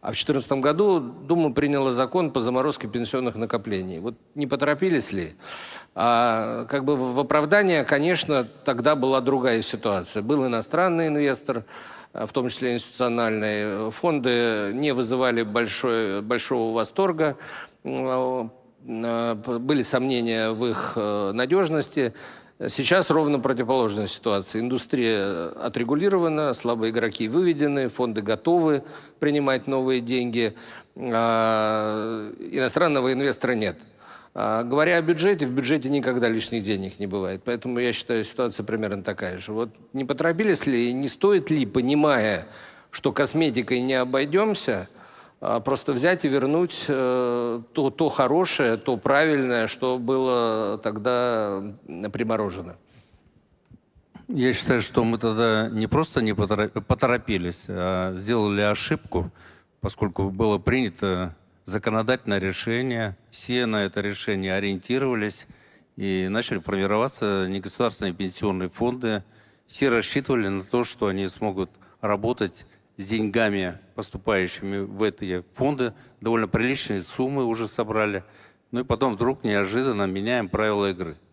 А в 2014 году Дума приняла закон по заморозке пенсионных накоплений. Вот не поторопились ли? А, как бы в оправдание, конечно, тогда была другая ситуация. Был иностранный инвестор, а, в том числе институциональные фонды, не вызывали большой, большого восторга. А, были сомнения в их э, надежности. Сейчас ровно противоположная ситуация. Индустрия э, отрегулирована, слабые игроки выведены, фонды готовы принимать новые деньги, а иностранного инвестора нет. А говоря о бюджете, в бюджете никогда лишних денег не бывает. Поэтому я считаю, ситуация примерно такая же. Вот не поторопились ли, не стоит ли, понимая, что косметикой не обойдемся – а, просто взять и вернуть э, то, то хорошее, то правильное, что было тогда приморожено. Я считаю, что мы тогда не просто не поторопились, а сделали ошибку, поскольку было принято законодательное решение, все на это решение ориентировались, и начали формироваться негосударственные пенсионные фонды. Все рассчитывали на то, что они смогут работать с деньгами, поступающими в эти фонды, довольно приличные суммы уже собрали. Ну и потом вдруг неожиданно меняем правила игры –